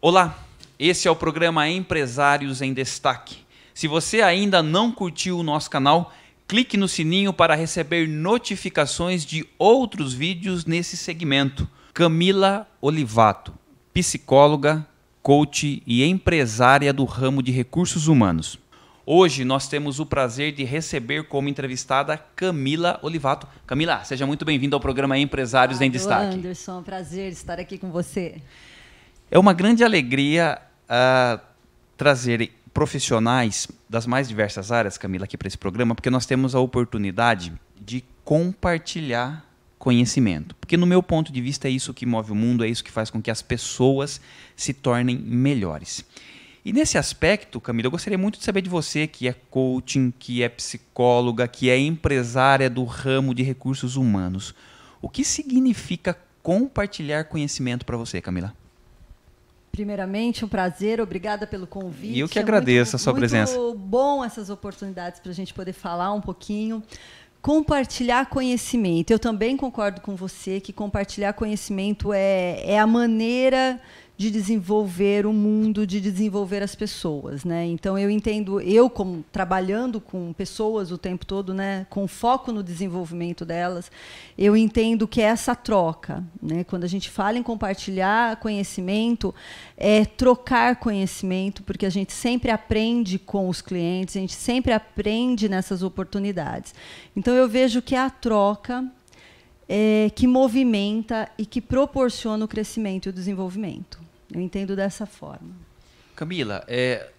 Olá, esse é o programa Empresários em Destaque. Se você ainda não curtiu o nosso canal, clique no sininho para receber notificações de outros vídeos nesse segmento. Camila Olivato, psicóloga, coach e empresária do ramo de recursos humanos. Hoje nós temos o prazer de receber como entrevistada Camila Olivato. Camila, seja muito bem-vinda ao programa Empresários ah, em Destaque. Anderson, prazer estar aqui com você. É uma grande alegria uh, trazer profissionais das mais diversas áreas, Camila, aqui para esse programa, porque nós temos a oportunidade de compartilhar conhecimento. Porque, no meu ponto de vista, é isso que move o mundo, é isso que faz com que as pessoas se tornem melhores. E nesse aspecto, Camila, eu gostaria muito de saber de você, que é coaching, que é psicóloga, que é empresária do ramo de recursos humanos. O que significa compartilhar conhecimento para você, Camila? Primeiramente, um prazer, obrigada pelo convite. E eu que agradeço é muito, a sua muito presença. Muito bom essas oportunidades para a gente poder falar um pouquinho compartilhar conhecimento. Eu também concordo com você que compartilhar conhecimento é, é a maneira de desenvolver o mundo, de desenvolver as pessoas, né? Então eu entendo, eu como trabalhando com pessoas o tempo todo, né, com foco no desenvolvimento delas, eu entendo que é essa troca, né? Quando a gente fala em compartilhar conhecimento, é trocar conhecimento, porque a gente sempre aprende com os clientes, a gente sempre aprende nessas oportunidades. Então eu vejo que é a troca é, que movimenta e que proporciona o crescimento e o desenvolvimento. Eu entendo dessa forma. Camila, é,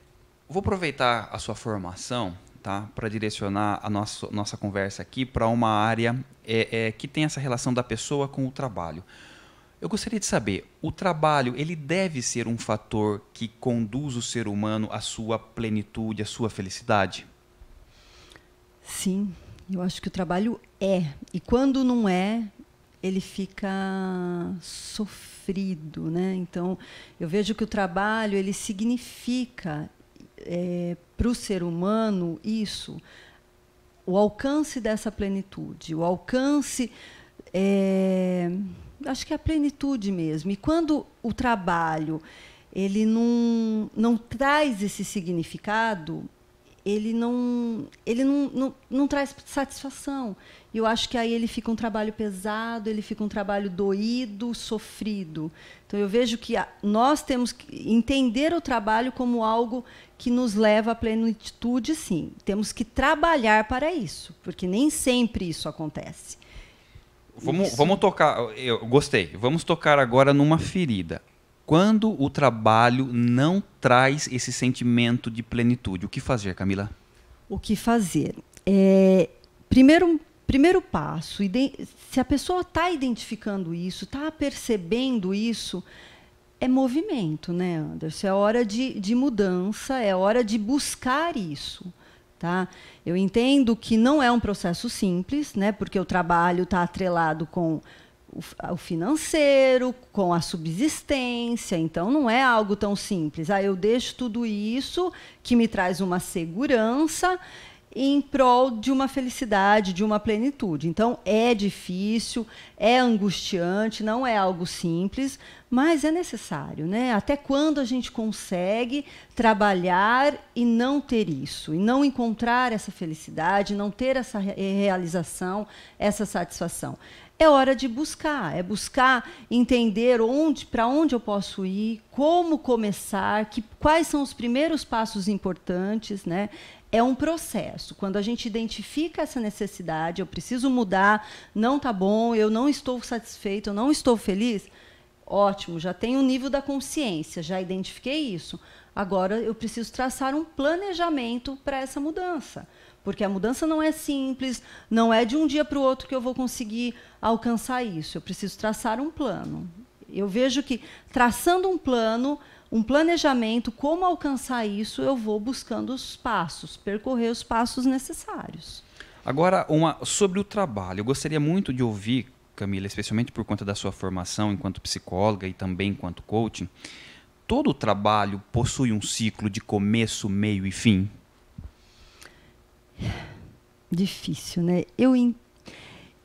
vou aproveitar a sua formação tá, para direcionar a nossa, nossa conversa aqui para uma área é, é, que tem essa relação da pessoa com o trabalho. Eu gostaria de saber, o trabalho ele deve ser um fator que conduz o ser humano à sua plenitude, à sua felicidade? Sim, eu acho que o trabalho é. E quando não é, ele fica sofrido, né? Então eu vejo que o trabalho ele significa é, para o ser humano isso, o alcance dessa plenitude, o alcance é, acho que é a plenitude mesmo. E quando o trabalho ele não, não traz esse significado, ele não ele não, não, não traz satisfação. E eu acho que aí ele fica um trabalho pesado, ele fica um trabalho doído, sofrido. Então eu vejo que nós temos que entender o trabalho como algo que nos leva à plenitude, sim. Temos que trabalhar para isso, porque nem sempre isso acontece. Vamos, vamos tocar, eu gostei. Vamos tocar agora numa ferida. Quando o trabalho não traz esse sentimento de plenitude, o que fazer, Camila? O que fazer? É, primeiro, primeiro passo, se a pessoa está identificando isso, está percebendo isso, é movimento, né, Anderson? É hora de, de mudança, é hora de buscar isso. Tá? Eu entendo que não é um processo simples, né, porque o trabalho está atrelado com ah, o financeiro, com a subsistência. Então, não é algo tão simples. Ah, eu deixo tudo isso que me traz uma segurança em prol de uma felicidade, de uma plenitude. Então, é difícil, é angustiante, não é algo simples, mas é necessário, né? Até quando a gente consegue trabalhar e não ter isso, e não encontrar essa felicidade, não ter essa realização, essa satisfação? é hora de buscar, é buscar entender onde, para onde eu posso ir, como começar, que, quais são os primeiros passos importantes, né? é um processo. Quando a gente identifica essa necessidade, eu preciso mudar, não está bom, eu não estou satisfeito, eu não estou feliz, ótimo, já tem o um nível da consciência, já identifiquei isso. Agora eu preciso traçar um planejamento para essa mudança. Porque a mudança não é simples, não é de um dia para o outro que eu vou conseguir alcançar isso. Eu preciso traçar um plano. Eu vejo que traçando um plano, um planejamento, como alcançar isso, eu vou buscando os passos, percorrer os passos necessários. Agora, uma, sobre o trabalho, eu gostaria muito de ouvir, Camila, especialmente por conta da sua formação enquanto psicóloga e também enquanto coaching. Todo trabalho possui um ciclo de começo, meio e fim? Difícil, né? Eu,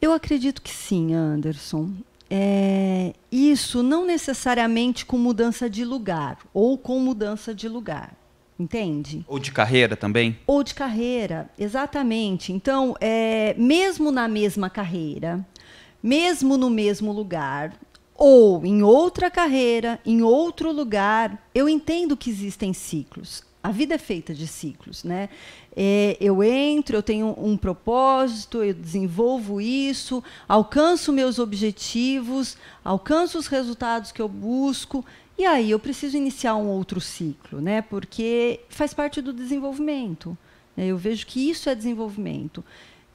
eu acredito que sim, Anderson. É, isso não necessariamente com mudança de lugar ou com mudança de lugar. Entende? Ou de carreira também? Ou de carreira, exatamente. Então, é, mesmo na mesma carreira, mesmo no mesmo lugar, ou em outra carreira, em outro lugar, eu entendo que existem ciclos. A vida é feita de ciclos, né? É, eu entro, eu tenho um propósito, eu desenvolvo isso, alcanço meus objetivos, alcanço os resultados que eu busco, e aí eu preciso iniciar um outro ciclo, né? Porque faz parte do desenvolvimento. Né? Eu vejo que isso é desenvolvimento.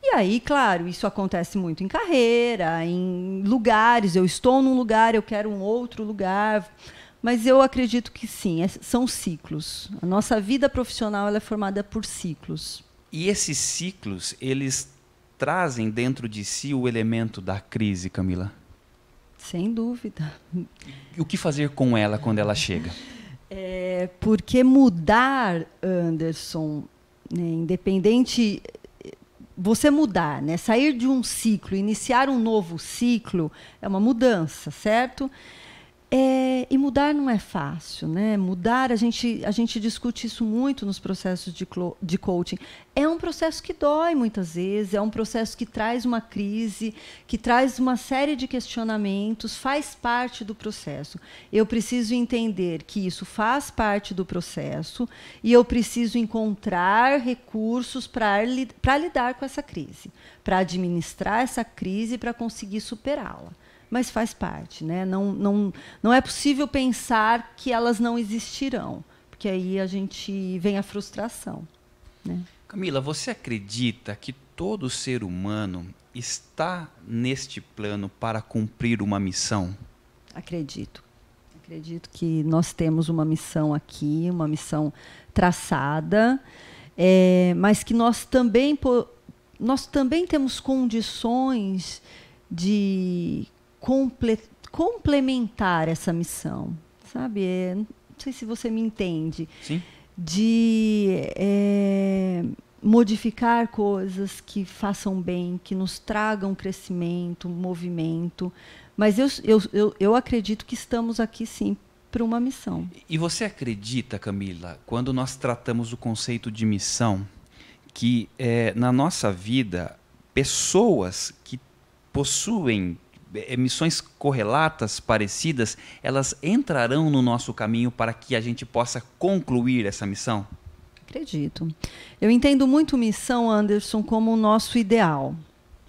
E aí, claro, isso acontece muito em carreira, em lugares. Eu estou num lugar, eu quero um outro lugar. Mas eu acredito que sim, é, são ciclos. A nossa vida profissional é formada por ciclos. E esses ciclos, eles trazem dentro de si o elemento da crise, Camila? Sem dúvida. E o que fazer com ela quando ela chega? É porque mudar, Anderson, né, independente você mudar, né, sair de um ciclo, iniciar um novo ciclo, é uma mudança, certo? É, e mudar não é fácil, né? Mudar, a gente, a gente discute isso muito nos processos de, de coaching. É um processo que dói muitas vezes, é um processo que traz uma crise, que traz uma série de questionamentos, faz parte do processo. Eu preciso entender que isso faz parte do processo e eu preciso encontrar recursos para li lidar com essa crise, para administrar essa crise e para conseguir superá-la mas faz parte, né? Não, não, não é possível pensar que elas não existirão, porque aí a gente vem a frustração. Né? Camila, você acredita que todo ser humano está neste plano para cumprir uma missão? Acredito. Acredito que nós temos uma missão aqui, uma missão traçada, é, mas que nós também, nós também temos condições de comple complementar essa missão, sabe? É, não sei se você me entende. Sim. De é, modificar coisas que façam bem, que nos tragam crescimento, movimento. Mas eu, eu, eu, eu acredito que estamos aqui sim para uma missão. E você acredita, Camila, quando nós tratamos o conceito de missão, que é, na nossa vida, pessoas que possuem missões correlatas, parecidas, elas entrarão no nosso caminho para que a gente possa concluir essa missão? Acredito. Eu entendo muito missão, Anderson, como o nosso ideal.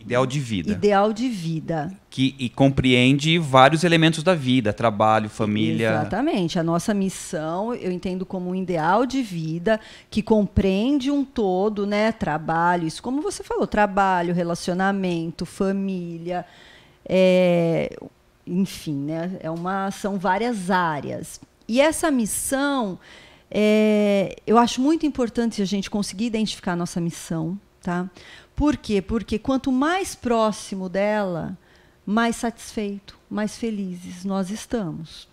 Ideal de vida. Ideal de vida. Que e compreende vários elementos da vida, trabalho, família. Exatamente. A nossa missão, eu entendo como um ideal de vida que compreende um todo, né? Trabalho, isso como você falou, trabalho, relacionamento, família, é, enfim, né? é uma, são várias áreas. E essa missão, é, eu acho muito importante a gente conseguir identificar a nossa missão. Tá? Por quê? Porque quanto mais próximo dela, mais satisfeito, mais felizes nós estamos.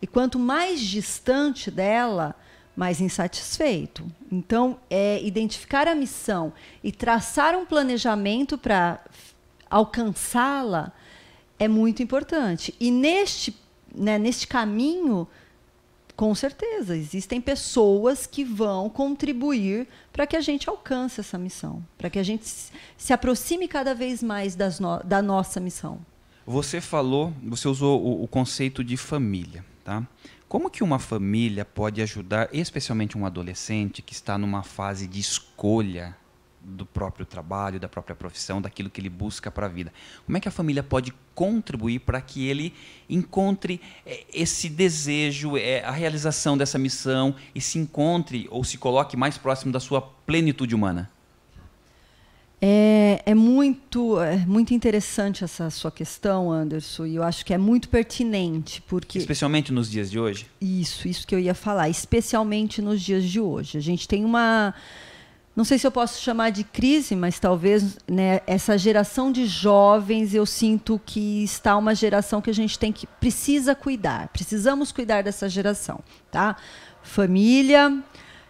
E quanto mais distante dela, mais insatisfeito. Então, é identificar a missão e traçar um planejamento para alcançá-la é muito importante. E neste, né, neste caminho, com certeza, existem pessoas que vão contribuir para que a gente alcance essa missão, para que a gente se aproxime cada vez mais no da nossa missão. Você falou, você usou o, o, conceito de família, tá? Como que uma família pode ajudar, especialmente um adolescente que está numa fase de escolha do próprio trabalho, da própria profissão, daquilo que ele busca para a vida. Como é que a família pode contribuir para que ele encontre eh, esse desejo, eh, a realização dessa missão e se encontre ou se coloque mais próximo da sua plenitude humana? É, é muito, é muito interessante essa sua questão, Anderson, e eu acho que é muito pertinente, porque. Especialmente nos dias de hoje? Isso, isso que eu ia falar, especialmente nos dias de hoje. A gente tem uma não sei se eu posso chamar de crise, mas talvez né, essa geração de jovens, eu sinto que está uma geração que a gente tem que precisa cuidar, precisamos cuidar dessa geração, tá? Família,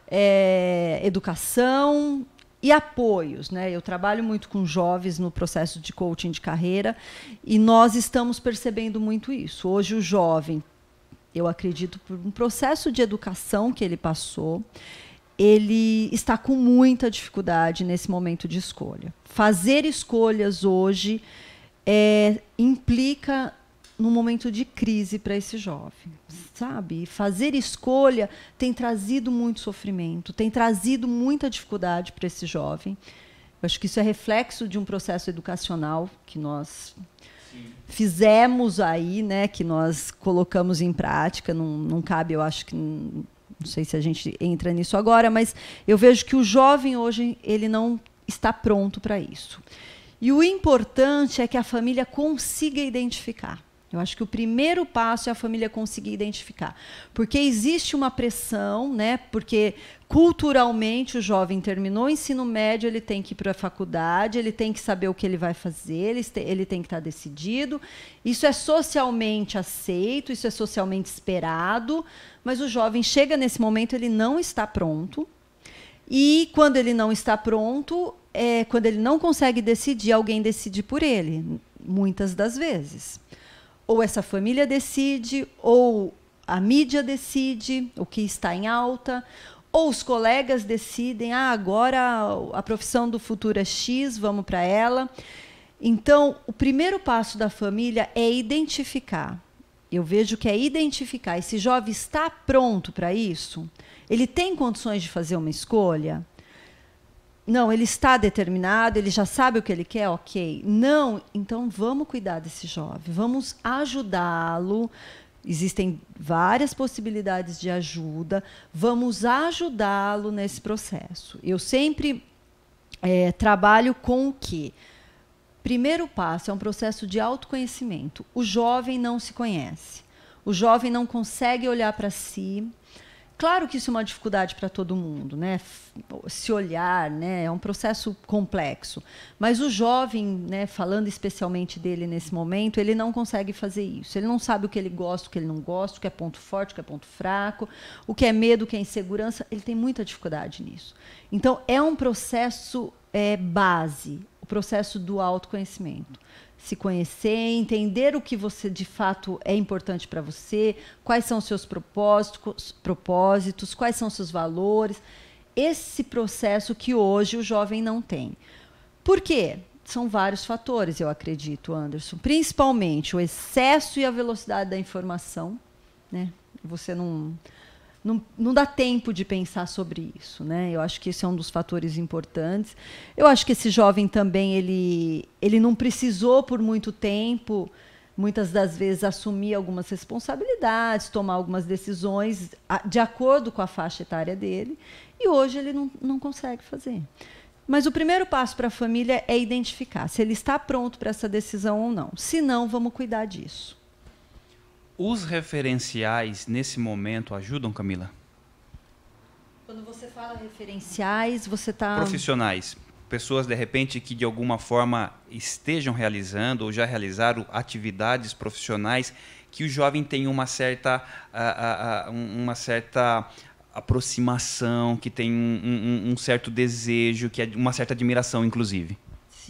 é, educação e apoios, né? Eu trabalho muito com jovens no processo de coaching de carreira e nós estamos percebendo muito isso. Hoje o jovem, eu acredito por um processo de educação que ele passou, ele está com muita dificuldade nesse momento de escolha. Fazer escolhas hoje é, implica num momento de crise para esse jovem, sabe? Fazer escolha tem trazido muito sofrimento, tem trazido muita dificuldade para esse jovem. Eu acho que isso é reflexo de um processo educacional que nós fizemos aí, né? Que nós colocamos em prática. Não, não cabe, eu acho que não sei se a gente entra nisso agora, mas eu vejo que o jovem hoje ele não está pronto para isso. E o importante é que a família consiga identificar. Eu acho que o primeiro passo é a família conseguir identificar. Porque existe uma pressão, né? Porque culturalmente o jovem terminou o ensino médio, ele tem que ir para a faculdade, ele tem que saber o que ele vai fazer, ele tem que estar tá decidido. Isso é socialmente aceito, isso é socialmente esperado, mas o jovem chega nesse momento, ele não está pronto. E quando ele não está pronto, é, quando ele não consegue decidir, alguém decide por ele, muitas das vezes ou essa família decide, ou a mídia decide o que está em alta, ou os colegas decidem, ah, agora a profissão do futuro é X, vamos para ela. Então, o primeiro passo da família é identificar. Eu vejo que é identificar. Esse jovem está pronto para isso? Ele tem condições de fazer uma escolha? não, ele está determinado, ele já sabe o que ele quer, ok. Não, então vamos cuidar desse jovem, vamos ajudá-lo. Existem várias possibilidades de ajuda, vamos ajudá-lo nesse processo. Eu sempre é, trabalho com o quê? Primeiro passo é um processo de autoconhecimento. O jovem não se conhece, o jovem não consegue olhar para si Claro que isso é uma dificuldade para todo mundo, né? Se olhar, né? É um processo complexo. Mas o jovem, né? Falando especialmente dele nesse momento, ele não consegue fazer isso. Ele não sabe o que ele gosta, o que ele não gosta, o que é ponto forte, o que é ponto fraco, o que é medo, o que é insegurança. Ele tem muita dificuldade nisso. Então é um processo é, base, o processo do autoconhecimento se conhecer, entender o que você de fato é importante para você, quais são os seus propósitos, propósitos, quais são os seus valores. Esse processo que hoje o jovem não tem. Por quê? São vários fatores, eu acredito, Anderson. Principalmente o excesso e a velocidade da informação. Né? Você não não, não, dá tempo de pensar sobre isso, né? Eu acho que esse é um dos fatores importantes. Eu acho que esse jovem também ele, ele não precisou por muito tempo, muitas das vezes assumir algumas responsabilidades, tomar algumas decisões de acordo com a faixa etária dele, e hoje ele não, não consegue fazer. Mas o primeiro passo para a família é identificar se ele está pronto para essa decisão ou não. Se não, vamos cuidar disso. Os referenciais nesse momento ajudam, Camila? Quando você fala referenciais, você está. Profissionais. Pessoas, de repente, que de alguma forma estejam realizando ou já realizaram atividades profissionais que o jovem tem uma certa, uh, uh, uma certa aproximação, que tem um, um, um certo desejo, que é uma certa admiração, inclusive.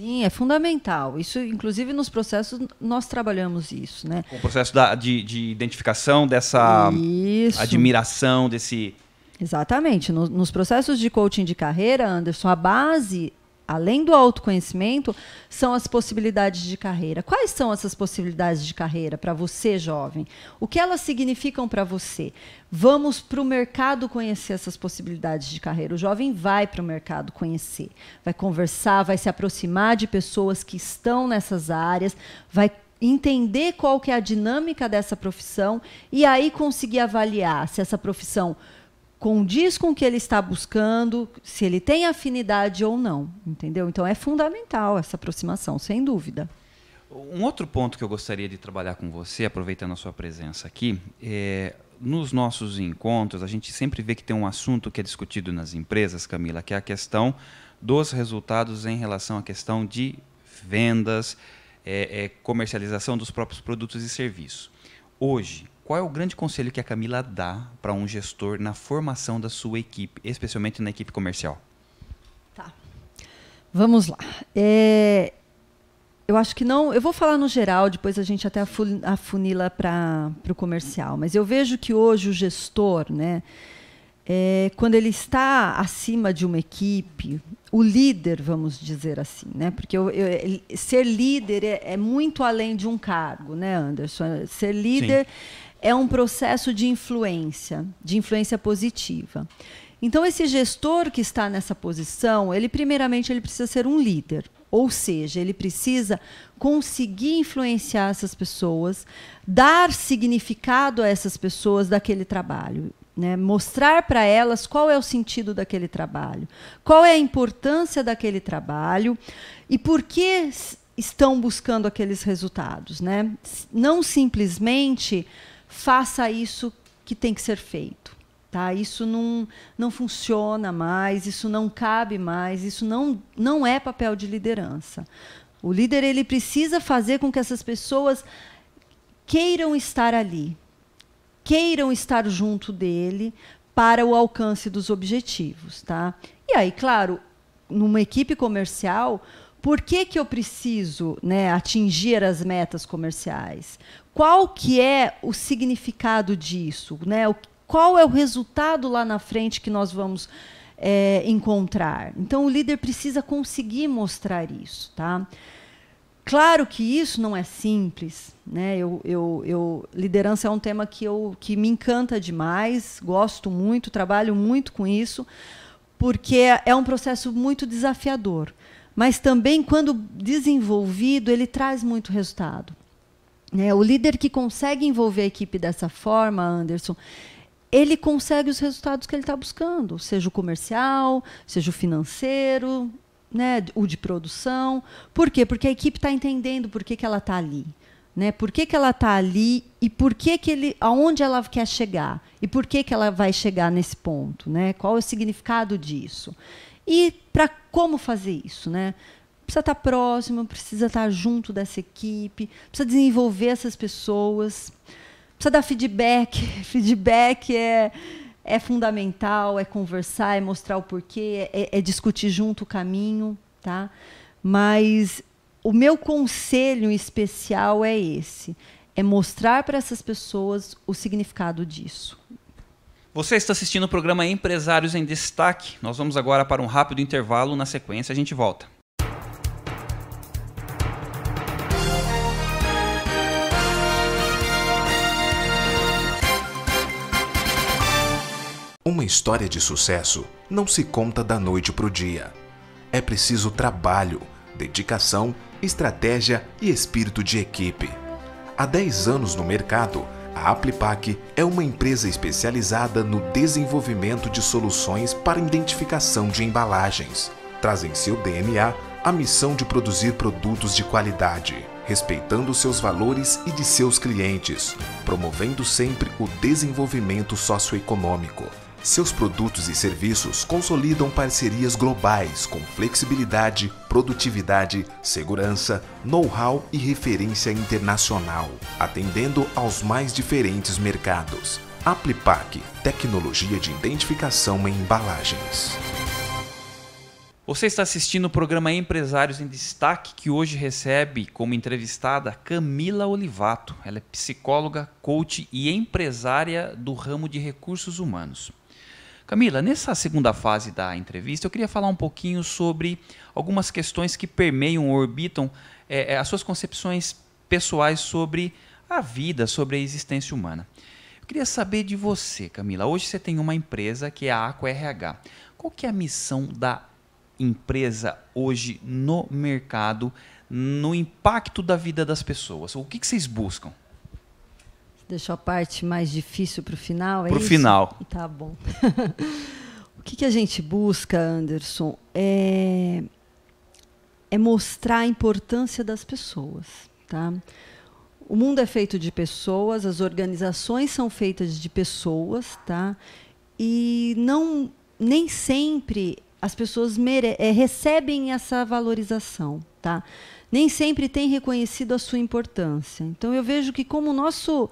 Sim, é fundamental. Isso, inclusive, nos processos nós trabalhamos isso, né? O processo da, de, de identificação dessa isso. admiração desse Exatamente. nos processos de coaching de carreira, Anderson, a base além do autoconhecimento, são as possibilidades de carreira. Quais são essas possibilidades de carreira para você, jovem? O que elas significam para você? Vamos para o mercado conhecer essas possibilidades de carreira. O jovem vai para o mercado conhecer, vai conversar, vai se aproximar de pessoas que estão nessas áreas, vai entender qual que é a dinâmica dessa profissão e aí conseguir avaliar se essa profissão condiz com o que ele está buscando, se ele tem afinidade ou não, entendeu? Então é fundamental essa aproximação, sem dúvida. Um outro ponto que eu gostaria de trabalhar com você, aproveitando a sua presença aqui, é nos nossos encontros, a gente sempre vê que tem um assunto que é discutido nas empresas, Camila, que é a questão dos resultados em relação à questão de vendas, é, é, comercialização dos próprios produtos e serviços. Hoje, qual é o grande conselho que a Camila dá para um gestor na formação da sua equipe, especialmente na equipe comercial? Tá. Vamos lá. É, eu acho que não. Eu vou falar no geral, depois a gente até afunila para o comercial. Mas eu vejo que hoje o gestor, né, é, quando ele está acima de uma equipe, o líder, vamos dizer assim, né? Porque eu, eu, ser líder é, é, muito além de um cargo, né, Anderson? Ser líder Sim é um processo de influência, de influência positiva. Então esse gestor que está nessa posição, ele primeiramente ele precisa ser um líder, ou seja, ele precisa conseguir influenciar essas pessoas, dar significado a essas pessoas daquele trabalho. Né, mostrar para elas qual é o sentido daquele trabalho, qual é a importância daquele trabalho e por que estão buscando aqueles resultados. Né? Não simplesmente faça isso que tem que ser feito. Tá? Isso não, não funciona mais, isso não cabe mais, isso não, não é papel de liderança. O líder ele precisa fazer com que essas pessoas queiram estar ali, queiram estar junto dele para o alcance dos objetivos, tá? E aí, claro, numa equipe comercial, por que, que eu preciso né, atingir as metas comerciais? Qual que é o significado disso? Né? O, qual é o resultado lá na frente que nós vamos é, encontrar? Então, o líder precisa conseguir mostrar isso. Tá? Claro que isso não é simples. Né? Eu, eu, eu, liderança é um tema que, eu, que me encanta demais, gosto muito, trabalho muito com isso, porque é um processo muito desafiador mas também quando desenvolvido, ele traz muito resultado. Né? O líder que consegue envolver a equipe dessa forma, Anderson, ele consegue os resultados que ele está buscando, seja o comercial, seja o financeiro, né, o de produção. Por quê? Porque a equipe está entendendo por que, que ela está ali. Né? Por que, que ela está ali e por que, que ele, aonde ela quer chegar e por que, que ela vai chegar nesse ponto, né? Qual é o significado disso? E para como fazer isso, né? Precisa estar tá próximo, precisa estar tá junto dessa equipe, precisa desenvolver essas pessoas, precisa dar feedback. feedback é, é fundamental, é conversar, é mostrar o porquê, é, é discutir junto o caminho, tá? Mas o meu conselho especial é esse: é mostrar para essas pessoas o significado disso, você está assistindo o programa Empresários em Destaque. Nós vamos agora para um rápido intervalo. Na sequência, a gente volta. Uma história de sucesso não se conta da noite para o dia. É preciso trabalho, dedicação, estratégia e espírito de equipe. Há 10 anos no mercado, a Aplipac é uma empresa especializada no desenvolvimento de soluções para identificação de embalagens. Traz em seu DNA a missão de produzir produtos de qualidade, respeitando seus valores e de seus clientes, promovendo sempre o desenvolvimento socioeconômico. Seus produtos e serviços consolidam parcerias globais com flexibilidade, produtividade, segurança, know-how e referência internacional, atendendo aos mais diferentes mercados. Aplipac, tecnologia de identificação em embalagens. Você está assistindo o programa Empresários em Destaque, que hoje recebe como entrevistada Camila Olivato. Ela é psicóloga, coach e empresária do ramo de recursos humanos. Camila, nessa segunda fase da entrevista, eu queria falar um pouquinho sobre algumas questões que permeiam ou orbitam é, é as suas concepções pessoais sobre a vida, sobre a existência humana. Eu queria saber de você, Camila. Hoje você tem uma empresa que é a AquaRH. Qual que é a missão da empresa hoje no mercado, no impacto da vida das pessoas? O que, que vocês buscam? Você deixou a parte mais difícil para o final? É para o final. Tá bom. o que, que a gente busca, Anderson? É, é mostrar a importância das pessoas. Tá? O mundo é feito de pessoas, as organizações são feitas de pessoas, tá? E não nem sempre as pessoas mere é, recebem essa valorização, tá? Nem sempre têm reconhecido a sua importância. Então eu vejo que como nosso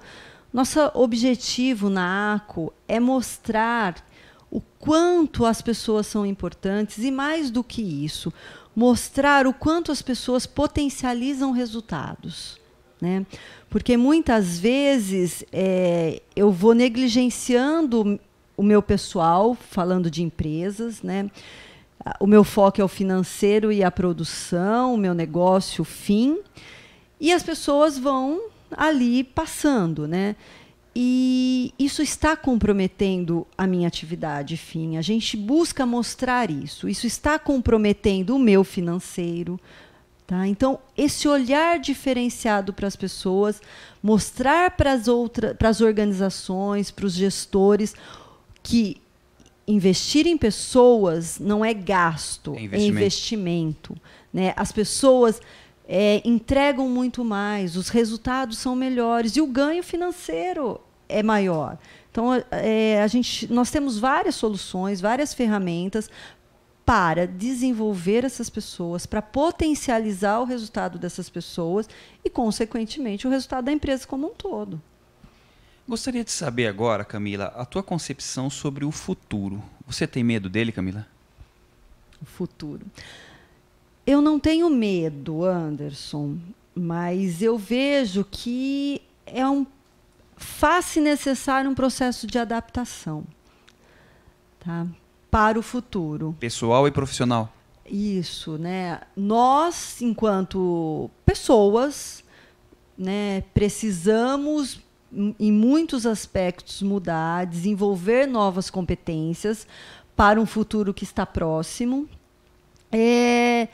nosso objetivo na ACO é mostrar o quanto as pessoas são importantes e mais do que isso, mostrar o quanto as pessoas potencializam resultados. Né? Porque muitas vezes é, eu vou negligenciando o meu pessoal, falando de empresas, né? O meu foco é o financeiro e a produção, o meu negócio, o fim. E as pessoas vão ali passando, né? E isso está comprometendo a minha atividade fim. A gente busca mostrar isso. Isso está comprometendo o meu financeiro. Tá? Então, esse olhar diferenciado para as pessoas, mostrar para as outras, para as organizações, para os gestores que investir em pessoas não é gasto, é, é investimento. É investimento né? As pessoas é, entregam muito mais, os resultados são melhores e o ganho financeiro é maior. Então, é, a gente, nós temos várias soluções, várias ferramentas para desenvolver essas pessoas, para potencializar o resultado dessas pessoas e, consequentemente, o resultado da empresa como um todo. Gostaria de saber agora, Camila, a tua concepção sobre o futuro. Você tem medo dele, Camila? O futuro. Eu não tenho medo, Anderson, mas eu vejo que é um faz-se necessário um processo de adaptação tá? para o futuro. Pessoal e profissional. Isso, né? Nós, enquanto pessoas, né, precisamos em muitos aspectos, mudar, desenvolver novas competências para um futuro que está próximo. É,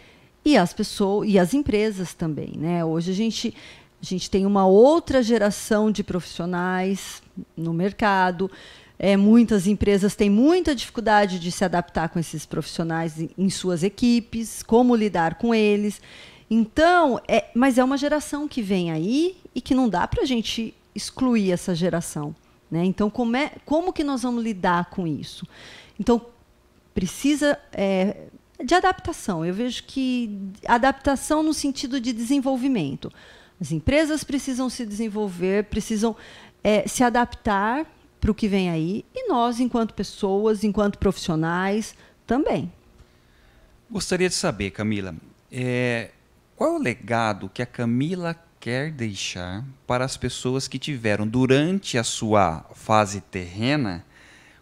e as pessoas e as empresas também, né? Hoje a gente a gente tem uma outra geração de profissionais no mercado. É, muitas empresas têm muita dificuldade de se adaptar com esses profissionais em, em suas equipes, como lidar com eles. Então, é, mas é uma geração que vem aí e que não dá para a gente excluir essa geração. Né? Então, como, é, como que nós vamos lidar com isso? Então, precisa é, de adaptação. Eu vejo que adaptação no sentido de desenvolvimento. As empresas precisam se desenvolver, precisam é, se adaptar para o que vem aí, e nós, enquanto pessoas, enquanto profissionais, também. Gostaria de saber, Camila, é, qual é o legado que a Camila quer deixar para as pessoas que tiveram durante a sua fase terrena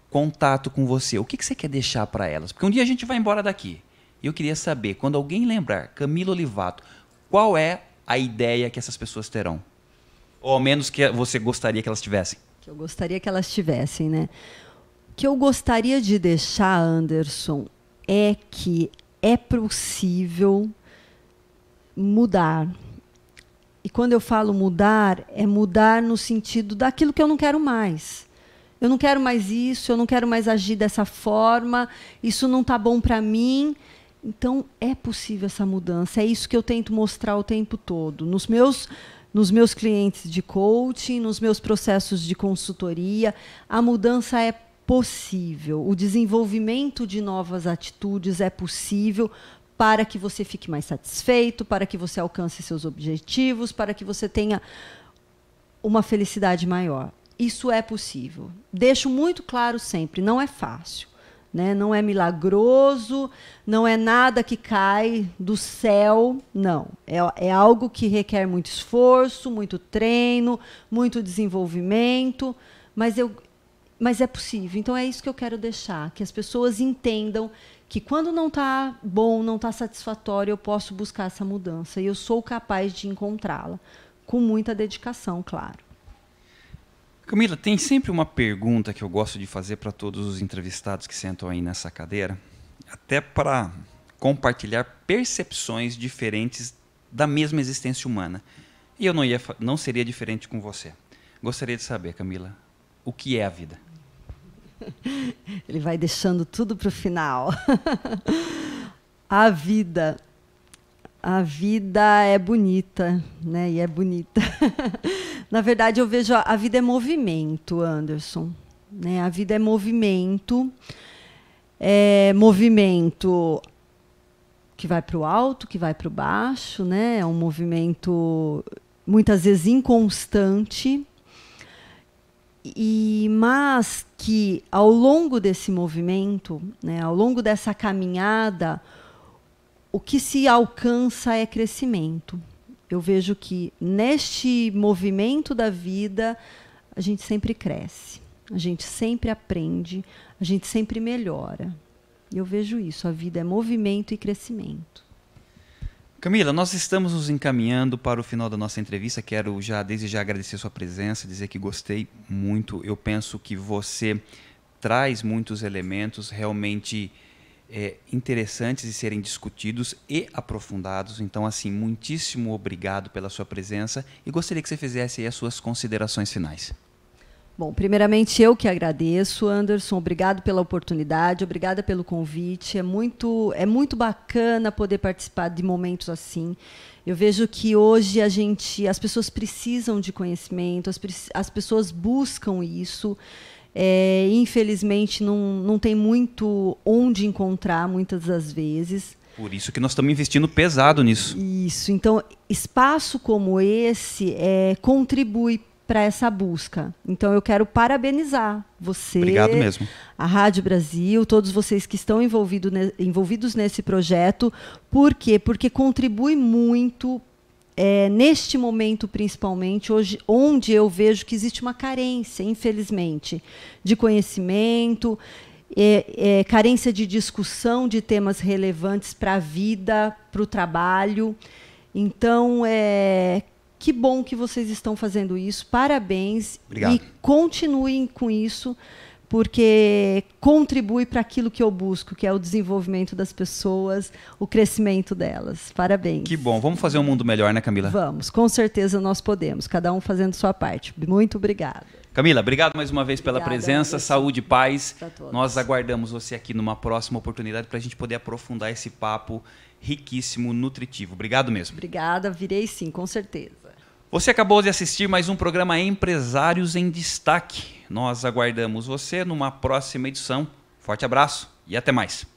contato com você. O que, que você quer deixar para elas? Porque um dia a gente vai embora daqui. E eu queria saber, quando alguém lembrar Camilo Olivato, qual é a ideia que essas pessoas terão? Ou ao menos que você gostaria que elas tivessem? Que eu gostaria que elas tivessem, né? O que eu gostaria de deixar, Anderson, é que é possível mudar e quando eu falo mudar, é mudar no sentido daquilo que eu não quero mais. Eu não quero mais isso, eu não quero mais agir dessa forma, isso não está bom para mim. Então é possível essa mudança. É isso que eu tento mostrar o tempo todo. Nos meus nos meus clientes de coaching, nos meus processos de consultoria, a mudança é possível. O desenvolvimento de novas atitudes é possível para que você fique mais satisfeito, para que você alcance seus objetivos, para que você tenha uma felicidade maior. Isso é possível. Deixo muito claro sempre, não é fácil. Né? Não é milagroso, não é nada que cai do céu, não. É, é, algo que requer muito esforço, muito treino, muito desenvolvimento, mas, eu, mas é possível. Então é isso que eu quero deixar, que as pessoas entendam que quando não está bom, não está satisfatório, eu posso buscar essa mudança e eu sou capaz de encontrá-la, com muita dedicação, claro. Camila, tem sempre uma pergunta que eu gosto de fazer para todos os entrevistados que sentam aí nessa cadeira, até para compartilhar percepções diferentes da mesma existência humana. E eu não, ia, não seria diferente com você. Gostaria de saber, Camila, o que é a vida? Ele vai deixando tudo para o final. A vida. A vida é bonita, né? E é bonita. Na verdade, eu vejo a, a vida é movimento, Anderson. Né? A vida é movimento. É movimento que vai para o alto, que vai para o baixo, né? É um movimento muitas vezes inconstante. E mas que ao longo desse movimento, né, ao longo dessa caminhada, o que se alcança é crescimento. Eu vejo que neste movimento da vida, a gente sempre cresce, a gente sempre aprende, a gente sempre melhora. E eu vejo isso, a vida é movimento e crescimento. Camila, nós estamos nos encaminhando para o final da nossa entrevista. Quero já desde já agradecer sua presença, dizer que gostei muito. Eu penso que você traz muitos elementos realmente é, interessantes de serem discutidos e aprofundados. Então, assim, muitíssimo obrigado pela sua presença e gostaria que você fizesse as suas considerações finais. Bom, primeiramente eu que agradeço, Anderson, obrigado pela oportunidade, obrigada pelo convite. É muito, é muito bacana poder participar de momentos assim. Eu vejo que hoje a gente, as pessoas precisam de conhecimento, as, as pessoas buscam isso. É, infelizmente não, não tem muito onde encontrar muitas das vezes. Por isso que nós estamos investindo pesado nisso. Isso. Então, espaço como esse é, contribui para essa busca. Então eu quero parabenizar você. Obrigado mesmo. A Rádio Brasil, todos vocês que estão envolvido ne envolvidos nesse projeto. Por quê? Porque contribui muito é, neste momento, principalmente, hoje, onde eu vejo que existe uma carência, infelizmente, de conhecimento, é, é, carência de discussão de temas relevantes para a vida, para o trabalho. Então, é, que bom que vocês estão fazendo isso. Parabéns. Obrigado. E continuem com isso, porque contribui para aquilo que eu busco, que é o desenvolvimento das pessoas, o crescimento delas. Parabéns. Que bom. Vamos fazer um mundo melhor, né, Camila? Vamos. Com certeza nós podemos, cada um fazendo sua parte. Muito obrigada. Camila, obrigado mais uma vez pela presença, saúde e paz. Nós aguardamos você aqui numa próxima oportunidade para a gente poder aprofundar esse papo riquíssimo, nutritivo. Obrigado mesmo. Obrigada, virei sim, com certeza. Você acabou de assistir mais um programa Empresários em Destaque. Nós aguardamos você numa próxima edição. Forte abraço e até mais.